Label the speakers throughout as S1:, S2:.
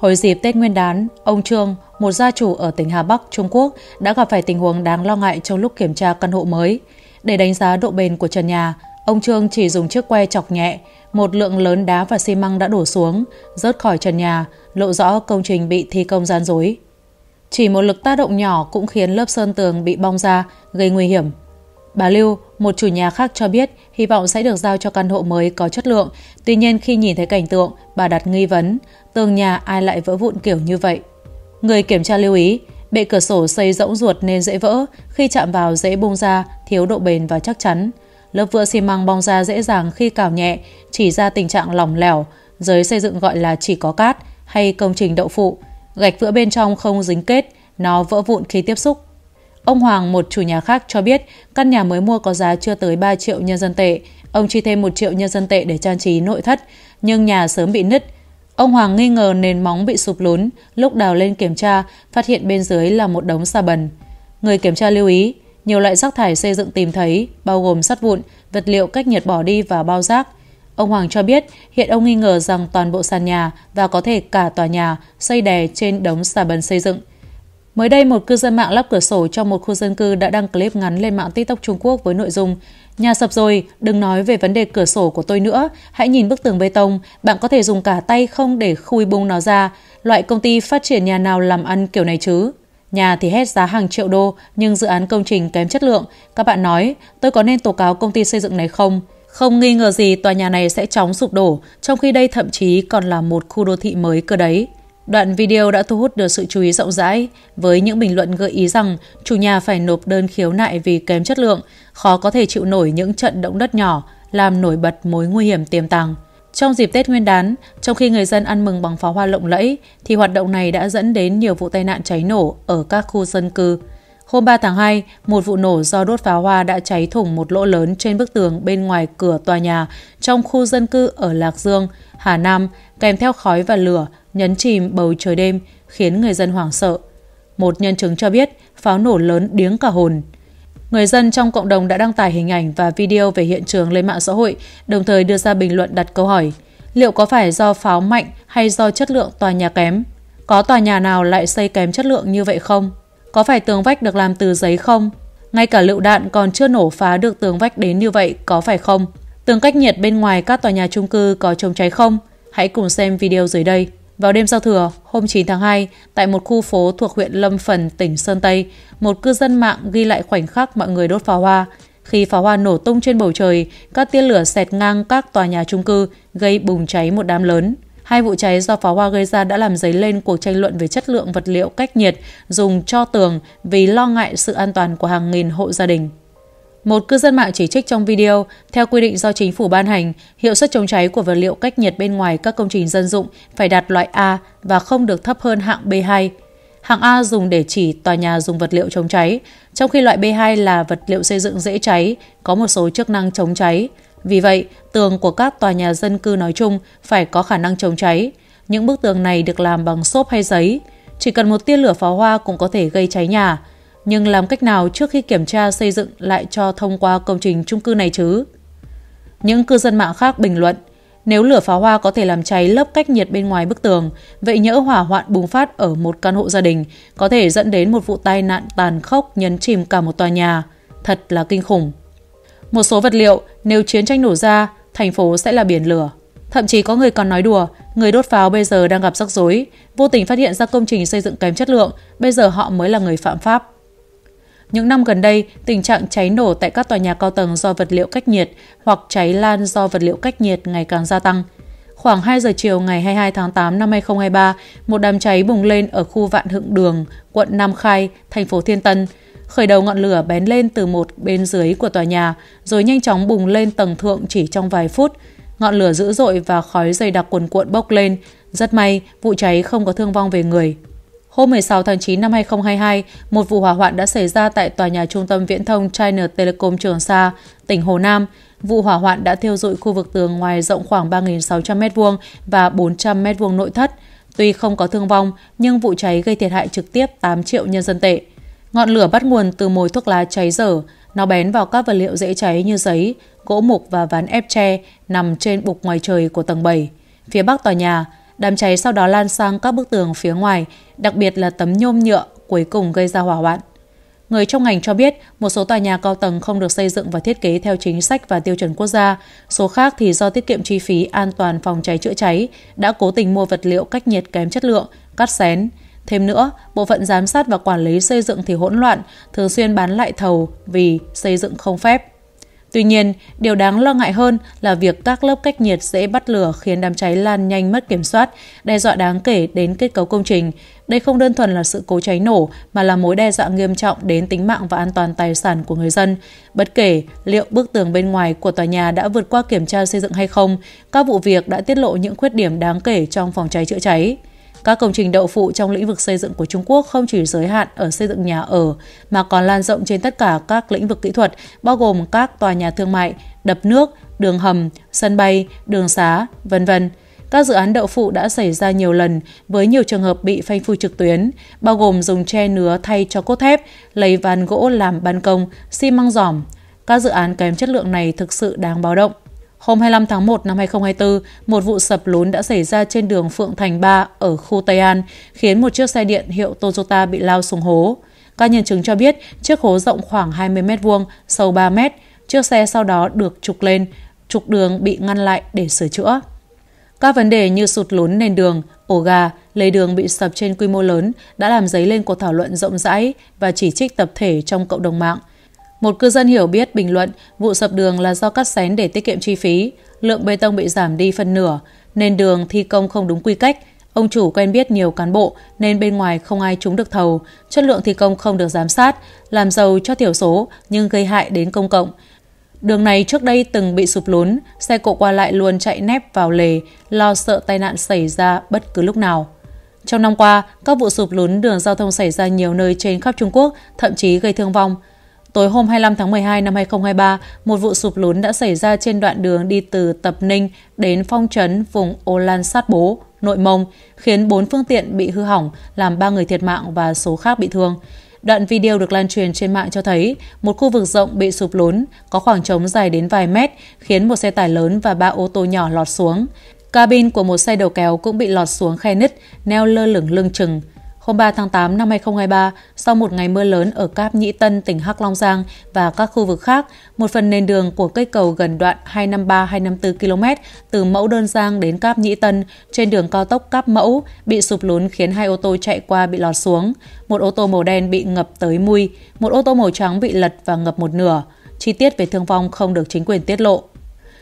S1: Hồi dịp Tết Nguyên đán, ông Trương, một gia chủ ở tỉnh Hà Bắc, Trung Quốc, đã gặp phải tình huống đáng lo ngại trong lúc kiểm tra căn hộ mới. Để đánh giá độ bền của trần nhà, ông Trương chỉ dùng chiếc que chọc nhẹ, một lượng lớn đá và xi măng đã đổ xuống, rớt khỏi trần nhà, lộ rõ công trình bị thi công gian dối. Chỉ một lực tác động nhỏ cũng khiến lớp sơn tường bị bong ra, gây nguy hiểm Bà Lưu, một chủ nhà khác cho biết hy vọng sẽ được giao cho căn hộ mới có chất lượng. Tuy nhiên khi nhìn thấy cảnh tượng, bà đặt nghi vấn, tường nhà ai lại vỡ vụn kiểu như vậy. Người kiểm tra lưu ý, bệ cửa sổ xây rỗng ruột nên dễ vỡ, khi chạm vào dễ bung ra, thiếu độ bền và chắc chắn. Lớp vữa xi măng bong ra dễ dàng khi cào nhẹ, chỉ ra tình trạng lỏng lẻo, giới xây dựng gọi là chỉ có cát hay công trình đậu phụ. Gạch vữa bên trong không dính kết, nó vỡ vụn khi tiếp xúc. Ông Hoàng, một chủ nhà khác cho biết căn nhà mới mua có giá chưa tới 3 triệu nhân dân tệ. Ông chi thêm 1 triệu nhân dân tệ để trang trí nội thất, nhưng nhà sớm bị nứt. Ông Hoàng nghi ngờ nền móng bị sụp lún, lúc đào lên kiểm tra, phát hiện bên dưới là một đống xà bần. Người kiểm tra lưu ý, nhiều loại rác thải xây dựng tìm thấy, bao gồm sắt vụn, vật liệu cách nhiệt bỏ đi và bao rác. Ông Hoàng cho biết hiện ông nghi ngờ rằng toàn bộ sàn nhà và có thể cả tòa nhà xây đè trên đống xà bần xây dựng. Mới đây, một cư dân mạng lắp cửa sổ trong một khu dân cư đã đăng clip ngắn lên mạng TikTok Trung Quốc với nội dung Nhà sập rồi, đừng nói về vấn đề cửa sổ của tôi nữa, hãy nhìn bức tường bê tông, bạn có thể dùng cả tay không để khui bung nó ra. Loại công ty phát triển nhà nào làm ăn kiểu này chứ? Nhà thì hết giá hàng triệu đô, nhưng dự án công trình kém chất lượng. Các bạn nói, tôi có nên tố cáo công ty xây dựng này không? Không nghi ngờ gì tòa nhà này sẽ chóng sụp đổ, trong khi đây thậm chí còn là một khu đô thị mới cơ đấy. Đoạn video đã thu hút được sự chú ý rộng rãi với những bình luận gợi ý rằng chủ nhà phải nộp đơn khiếu nại vì kém chất lượng, khó có thể chịu nổi những trận động đất nhỏ, làm nổi bật mối nguy hiểm tiềm tàng. Trong dịp Tết Nguyên đán, trong khi người dân ăn mừng bằng pháo hoa lộng lẫy, thì hoạt động này đã dẫn đến nhiều vụ tai nạn cháy nổ ở các khu dân cư. Hôm 3 tháng 2, một vụ nổ do đốt pháo hoa đã cháy thủng một lỗ lớn trên bức tường bên ngoài cửa tòa nhà trong khu dân cư ở Lạc Dương, Hà Nam, kèm theo khói và lửa nhấn chìm bầu trời đêm, khiến người dân hoảng sợ. Một nhân chứng cho biết pháo nổ lớn điếng cả hồn. Người dân trong cộng đồng đã đăng tải hình ảnh và video về hiện trường lên mạng xã hội, đồng thời đưa ra bình luận đặt câu hỏi liệu có phải do pháo mạnh hay do chất lượng tòa nhà kém? Có tòa nhà nào lại xây kém chất lượng như vậy không? Có phải tường vách được làm từ giấy không? Ngay cả lựu đạn còn chưa nổ phá được tường vách đến như vậy có phải không? Tường cách nhiệt bên ngoài các tòa nhà chung cư có chống cháy không? Hãy cùng xem video dưới đây. Vào đêm giao thừa, hôm 9 tháng 2, tại một khu phố thuộc huyện Lâm Phần, tỉnh Sơn Tây, một cư dân mạng ghi lại khoảnh khắc mọi người đốt pháo hoa. Khi pháo hoa nổ tung trên bầu trời, các tia lửa xẹt ngang các tòa nhà chung cư, gây bùng cháy một đám lớn. Hai vụ cháy do pháo hoa gây ra đã làm dấy lên cuộc tranh luận về chất lượng vật liệu cách nhiệt dùng cho tường vì lo ngại sự an toàn của hàng nghìn hộ gia đình. Một cư dân mạng chỉ trích trong video, theo quy định do chính phủ ban hành, hiệu suất chống cháy của vật liệu cách nhiệt bên ngoài các công trình dân dụng phải đạt loại A và không được thấp hơn hạng B2. Hạng A dùng để chỉ tòa nhà dùng vật liệu chống cháy, trong khi loại B2 là vật liệu xây dựng dễ cháy, có một số chức năng chống cháy. Vì vậy, tường của các tòa nhà dân cư nói chung phải có khả năng chống cháy. Những bức tường này được làm bằng xốp hay giấy. Chỉ cần một tia lửa pháo hoa cũng có thể gây cháy nhà. Nhưng làm cách nào trước khi kiểm tra xây dựng lại cho thông qua công trình chung cư này chứ? Những cư dân mạng khác bình luận, nếu lửa pháo hoa có thể làm cháy lớp cách nhiệt bên ngoài bức tường, vậy nhỡ hỏa hoạn bùng phát ở một căn hộ gia đình có thể dẫn đến một vụ tai nạn tàn khốc nhấn chìm cả một tòa nhà. Thật là kinh khủng. Một số vật liệu, nếu chiến tranh nổ ra, thành phố sẽ là biển lửa. Thậm chí có người còn nói đùa, người đốt pháo bây giờ đang gặp rắc rối, vô tình phát hiện ra công trình xây dựng kém chất lượng, bây giờ họ mới là người phạm pháp. Những năm gần đây, tình trạng cháy nổ tại các tòa nhà cao tầng do vật liệu cách nhiệt hoặc cháy lan do vật liệu cách nhiệt ngày càng gia tăng. Khoảng 2 giờ chiều ngày 22 tháng 8 năm 2023, một đám cháy bùng lên ở khu Vạn Hựng Đường, quận Nam Khai, thành phố Thiên Tân, Khởi đầu ngọn lửa bén lên từ một bên dưới của tòa nhà, rồi nhanh chóng bùng lên tầng thượng chỉ trong vài phút. Ngọn lửa dữ dội và khói dày đặc cuồn cuộn bốc lên. Rất may, vụ cháy không có thương vong về người. Hôm 16 tháng 9 năm 2022, một vụ hỏa hoạn đã xảy ra tại tòa nhà trung tâm viễn thông China Telecom Trường Sa, tỉnh Hồ Nam. Vụ hỏa hoạn đã thiêu dụi khu vực tường ngoài rộng khoảng 3.600m2 và 400m2 nội thất. Tuy không có thương vong, nhưng vụ cháy gây thiệt hại trực tiếp 8 triệu nhân dân tệ. Ngọn lửa bắt nguồn từ mồi thuốc lá cháy dở, nó bén vào các vật liệu dễ cháy như giấy, gỗ mục và ván ép tre nằm trên bục ngoài trời của tầng 7. Phía bắc tòa nhà, đám cháy sau đó lan sang các bức tường phía ngoài, đặc biệt là tấm nhôm nhựa cuối cùng gây ra hỏa hoạn. Người trong ngành cho biết một số tòa nhà cao tầng không được xây dựng và thiết kế theo chính sách và tiêu chuẩn quốc gia, số khác thì do tiết kiệm chi phí an toàn phòng cháy chữa cháy đã cố tình mua vật liệu cách nhiệt kém chất lượng, cắt xén, Thêm nữa, bộ phận giám sát và quản lý xây dựng thì hỗn loạn, thường xuyên bán lại thầu vì xây dựng không phép. Tuy nhiên, điều đáng lo ngại hơn là việc các lớp cách nhiệt dễ bắt lửa khiến đám cháy lan nhanh mất kiểm soát, đe dọa đáng kể đến kết cấu công trình. Đây không đơn thuần là sự cố cháy nổ mà là mối đe dọa nghiêm trọng đến tính mạng và an toàn tài sản của người dân. Bất kể liệu bức tường bên ngoài của tòa nhà đã vượt qua kiểm tra xây dựng hay không, các vụ việc đã tiết lộ những khuyết điểm đáng kể trong phòng cháy chữa cháy. Các công trình đậu phụ trong lĩnh vực xây dựng của Trung Quốc không chỉ giới hạn ở xây dựng nhà ở mà còn lan rộng trên tất cả các lĩnh vực kỹ thuật, bao gồm các tòa nhà thương mại, đập nước, đường hầm, sân bay, đường xá, vân vân. Các dự án đậu phụ đã xảy ra nhiều lần với nhiều trường hợp bị phanh phui trực tuyến, bao gồm dùng tre nứa thay cho cốt thép, lấy ván gỗ làm ban công, xi măng giỏm. Các dự án kém chất lượng này thực sự đáng báo động. Hôm 25 tháng 1 năm 2024, một vụ sập lún đã xảy ra trên đường Phượng Thành 3 ở khu Tây An, khiến một chiếc xe điện hiệu Toyota bị lao xuống hố. Các nhân chứng cho biết chiếc hố rộng khoảng 20 m2, sâu 3 m. Chiếc xe sau đó được trục lên, trục đường bị ngăn lại để sửa chữa. Các vấn đề như sụt lún nền đường, ổ gà, lề đường bị sập trên quy mô lớn đã làm dấy lên cuộc thảo luận rộng rãi và chỉ trích tập thể trong cộng đồng mạng một cư dân hiểu biết bình luận vụ sập đường là do cắt xén để tiết kiệm chi phí, lượng bê tông bị giảm đi phân nửa, nên đường thi công không đúng quy cách. Ông chủ quen biết nhiều cán bộ nên bên ngoài không ai trúng được thầu, chất lượng thi công không được giám sát, làm giàu cho thiểu số nhưng gây hại đến công cộng. Đường này trước đây từng bị sụp lún, xe cộ qua lại luôn chạy nép vào lề, lo sợ tai nạn xảy ra bất cứ lúc nào. Trong năm qua, các vụ sụp lún đường giao thông xảy ra nhiều nơi trên khắp Trung Quốc, thậm chí gây thương vong – Tối hôm 25 tháng 12 năm 2023, một vụ sụp lún đã xảy ra trên đoạn đường đi từ Tập Ninh đến Phong Trấn, vùng Ô Lan Sát Bố, Nội Mông, khiến 4 phương tiện bị hư hỏng, làm 3 người thiệt mạng và số khác bị thương. Đoạn video được lan truyền trên mạng cho thấy một khu vực rộng bị sụp lún, có khoảng trống dài đến vài mét, khiến một xe tải lớn và ba ô tô nhỏ lọt xuống. Cabin của một xe đầu kéo cũng bị lọt xuống khe nứt, neo lơ lửng lưng chừng. Hôm 3 tháng 8 năm 2023, sau một ngày mưa lớn ở Cáp Nhĩ Tân, tỉnh Hắc Long Giang và các khu vực khác, một phần nền đường của cây cầu gần đoạn 253-254 km từ Mẫu Đơn Giang đến Cáp Nhĩ Tân trên đường cao tốc Cáp Mẫu bị sụp lún khiến hai ô tô chạy qua bị lọt xuống. Một ô tô màu đen bị ngập tới mui, một ô tô màu trắng bị lật và ngập một nửa. Chi tiết về thương vong không được chính quyền tiết lộ.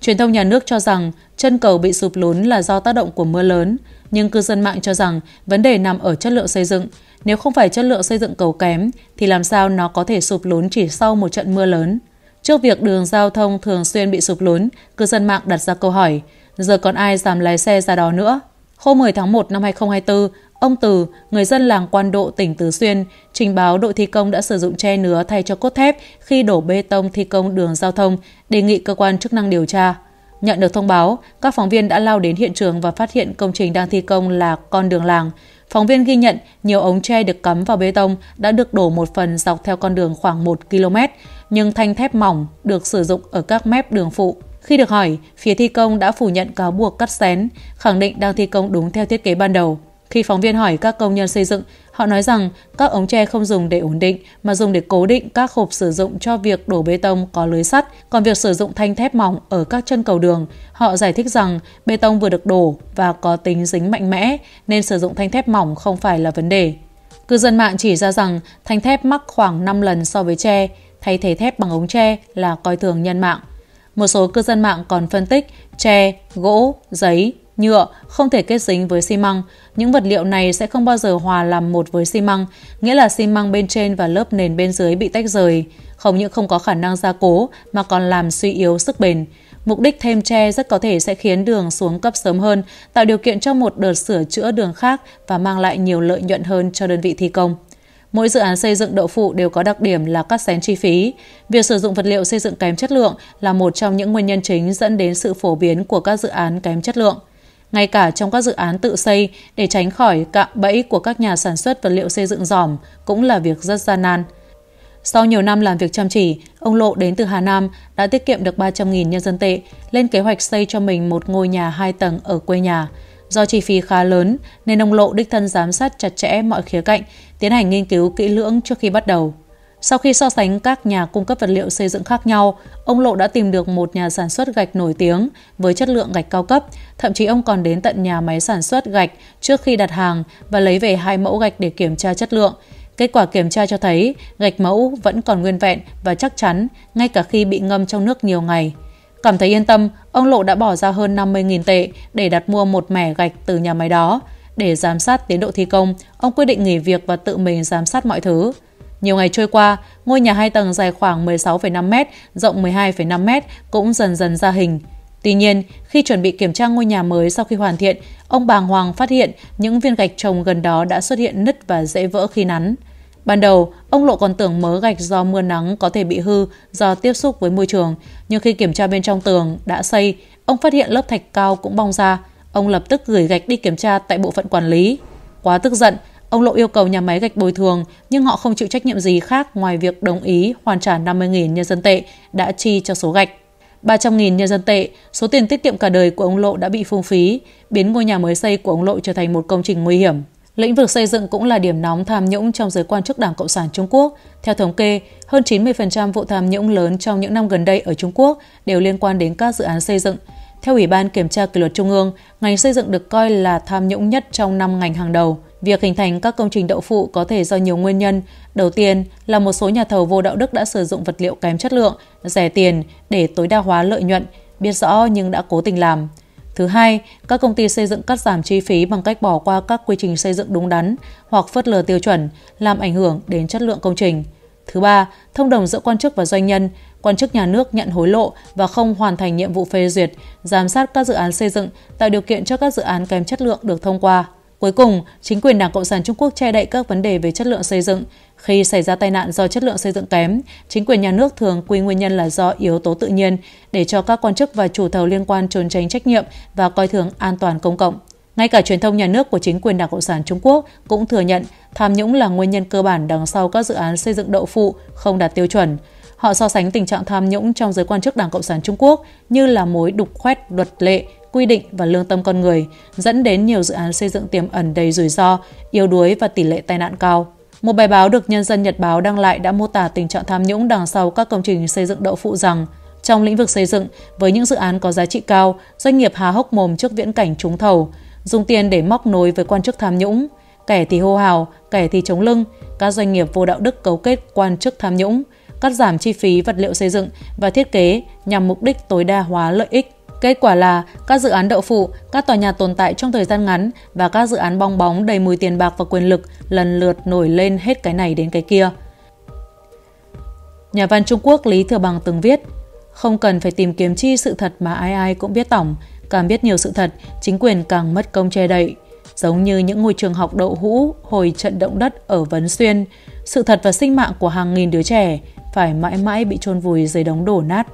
S1: Truyền thông nhà nước cho rằng chân cầu bị sụp lún là do tác động của mưa lớn nhưng cư dân mạng cho rằng vấn đề nằm ở chất lượng xây dựng. Nếu không phải chất lượng xây dựng cầu kém, thì làm sao nó có thể sụp lún chỉ sau một trận mưa lớn? Trước việc đường giao thông thường xuyên bị sụp lún, cư dân mạng đặt ra câu hỏi, giờ còn ai dám lái xe ra đó nữa? Hôm 10 tháng 1 năm 2024, ông Từ, người dân làng Quan Độ, tỉnh Tứ Xuyên, trình báo đội thi công đã sử dụng che nứa thay cho cốt thép khi đổ bê tông thi công đường giao thông, đề nghị cơ quan chức năng điều tra. Nhận được thông báo, các phóng viên đã lao đến hiện trường và phát hiện công trình đang thi công là con đường làng. Phóng viên ghi nhận nhiều ống tre được cắm vào bê tông đã được đổ một phần dọc theo con đường khoảng 1 km, nhưng thanh thép mỏng được sử dụng ở các mép đường phụ. Khi được hỏi, phía thi công đã phủ nhận cáo buộc cắt xén, khẳng định đang thi công đúng theo thiết kế ban đầu. Khi phóng viên hỏi các công nhân xây dựng Họ nói rằng các ống tre không dùng để ổn định mà dùng để cố định các hộp sử dụng cho việc đổ bê tông có lưới sắt, còn việc sử dụng thanh thép mỏng ở các chân cầu đường. Họ giải thích rằng bê tông vừa được đổ và có tính dính mạnh mẽ nên sử dụng thanh thép mỏng không phải là vấn đề. Cư dân mạng chỉ ra rằng thanh thép mắc khoảng 5 lần so với tre, thay thế thép bằng ống tre là coi thường nhân mạng. Một số cư dân mạng còn phân tích tre, gỗ, giấy, nhựa không thể kết dính với xi măng. Những vật liệu này sẽ không bao giờ hòa làm một với xi măng, nghĩa là xi măng bên trên và lớp nền bên dưới bị tách rời, không những không có khả năng gia cố mà còn làm suy yếu sức bền. Mục đích thêm tre rất có thể sẽ khiến đường xuống cấp sớm hơn, tạo điều kiện cho một đợt sửa chữa đường khác và mang lại nhiều lợi nhuận hơn cho đơn vị thi công. Mỗi dự án xây dựng đậu phụ đều có đặc điểm là cắt xén chi phí. Việc sử dụng vật liệu xây dựng kém chất lượng là một trong những nguyên nhân chính dẫn đến sự phổ biến của các dự án kém chất lượng ngay cả trong các dự án tự xây để tránh khỏi cạm bẫy của các nhà sản xuất vật liệu xây dựng giỏm cũng là việc rất gian nan. Sau nhiều năm làm việc chăm chỉ, ông Lộ đến từ Hà Nam đã tiết kiệm được 300.000 nhân dân tệ, lên kế hoạch xây cho mình một ngôi nhà 2 tầng ở quê nhà. Do chi phí khá lớn nên ông Lộ đích thân giám sát chặt chẽ mọi khía cạnh, tiến hành nghiên cứu kỹ lưỡng trước khi bắt đầu. Sau khi so sánh các nhà cung cấp vật liệu xây dựng khác nhau, ông Lộ đã tìm được một nhà sản xuất gạch nổi tiếng với chất lượng gạch cao cấp. Thậm chí ông còn đến tận nhà máy sản xuất gạch trước khi đặt hàng và lấy về hai mẫu gạch để kiểm tra chất lượng. Kết quả kiểm tra cho thấy gạch mẫu vẫn còn nguyên vẹn và chắc chắn ngay cả khi bị ngâm trong nước nhiều ngày. Cảm thấy yên tâm, ông Lộ đã bỏ ra hơn 50.000 tệ để đặt mua một mẻ gạch từ nhà máy đó. Để giám sát tiến độ thi công, ông quyết định nghỉ việc và tự mình giám sát mọi thứ. Nhiều ngày trôi qua, ngôi nhà hai tầng dài khoảng 16,5m, rộng 12,5m cũng dần dần ra hình. Tuy nhiên, khi chuẩn bị kiểm tra ngôi nhà mới sau khi hoàn thiện, ông bàng hoàng phát hiện những viên gạch trồng gần đó đã xuất hiện nứt và dễ vỡ khi nắn. Ban đầu, ông Lộ còn tưởng mớ gạch do mưa nắng có thể bị hư do tiếp xúc với môi trường, nhưng khi kiểm tra bên trong tường đã xây, ông phát hiện lớp thạch cao cũng bong ra. Ông lập tức gửi gạch đi kiểm tra tại bộ phận quản lý. Quá tức giận, Ông Lộ yêu cầu nhà máy gạch bồi thường, nhưng họ không chịu trách nhiệm gì khác ngoài việc đồng ý hoàn trả 50.000 nhân dân tệ đã chi cho số gạch. 300.000 nhân dân tệ, số tiền tiết kiệm cả đời của ông Lộ đã bị phung phí, biến ngôi nhà mới xây của ông Lộ trở thành một công trình nguy hiểm. Lĩnh vực xây dựng cũng là điểm nóng tham nhũng trong giới quan chức Đảng Cộng sản Trung Quốc. Theo thống kê, hơn 90% vụ tham nhũng lớn trong những năm gần đây ở Trung Quốc đều liên quan đến các dự án xây dựng. Theo Ủy ban Kiểm tra Kỷ luật Trung ương, ngành xây dựng được coi là tham nhũng nhất trong năm ngành hàng đầu – Việc hình thành các công trình đậu phụ có thể do nhiều nguyên nhân. Đầu tiên là một số nhà thầu vô đạo đức đã sử dụng vật liệu kém chất lượng, rẻ tiền để tối đa hóa lợi nhuận, biết rõ nhưng đã cố tình làm. Thứ hai, các công ty xây dựng cắt giảm chi phí bằng cách bỏ qua các quy trình xây dựng đúng đắn hoặc phớt lờ tiêu chuẩn, làm ảnh hưởng đến chất lượng công trình. Thứ ba, thông đồng giữa quan chức và doanh nhân, quan chức nhà nước nhận hối lộ và không hoàn thành nhiệm vụ phê duyệt, giám sát các dự án xây dựng, tạo điều kiện cho các dự án kém chất lượng được thông qua. Cuối cùng, chính quyền Đảng Cộng sản Trung Quốc che đậy các vấn đề về chất lượng xây dựng. Khi xảy ra tai nạn do chất lượng xây dựng kém, chính quyền nhà nước thường quy nguyên nhân là do yếu tố tự nhiên để cho các quan chức và chủ thầu liên quan trốn tránh trách nhiệm và coi thường an toàn công cộng. Ngay cả truyền thông nhà nước của chính quyền Đảng Cộng sản Trung Quốc cũng thừa nhận tham nhũng là nguyên nhân cơ bản đằng sau các dự án xây dựng đậu phụ không đạt tiêu chuẩn. Họ so sánh tình trạng tham nhũng trong giới quan chức Đảng Cộng sản Trung Quốc như là mối đục khoét luật lệ quy định và lương tâm con người, dẫn đến nhiều dự án xây dựng tiềm ẩn đầy rủi ro, yếu đuối và tỷ lệ tai nạn cao. Một bài báo được Nhân dân Nhật báo đăng lại đã mô tả tình trạng tham nhũng đằng sau các công trình xây dựng đậu phụ rằng trong lĩnh vực xây dựng, với những dự án có giá trị cao, doanh nghiệp há hốc mồm trước viễn cảnh trúng thầu, dùng tiền để móc nối với quan chức tham nhũng, kẻ thì hô hào, kẻ thì chống lưng, các doanh nghiệp vô đạo đức cấu kết quan chức tham nhũng, cắt giảm chi phí vật liệu xây dựng và thiết kế nhằm mục đích tối đa hóa lợi ích Kết quả là các dự án đậu phụ, các tòa nhà tồn tại trong thời gian ngắn và các dự án bong bóng đầy mùi tiền bạc và quyền lực lần lượt nổi lên hết cái này đến cái kia. Nhà văn Trung Quốc Lý Thừa Bằng từng viết, không cần phải tìm kiếm chi sự thật mà ai ai cũng biết tổng, càng biết nhiều sự thật, chính quyền càng mất công che đậy. Giống như những ngôi trường học đậu hũ hồi trận động đất ở Vấn Xuyên, sự thật và sinh mạng của hàng nghìn đứa trẻ phải mãi mãi bị chôn vùi dưới đống đổ nát.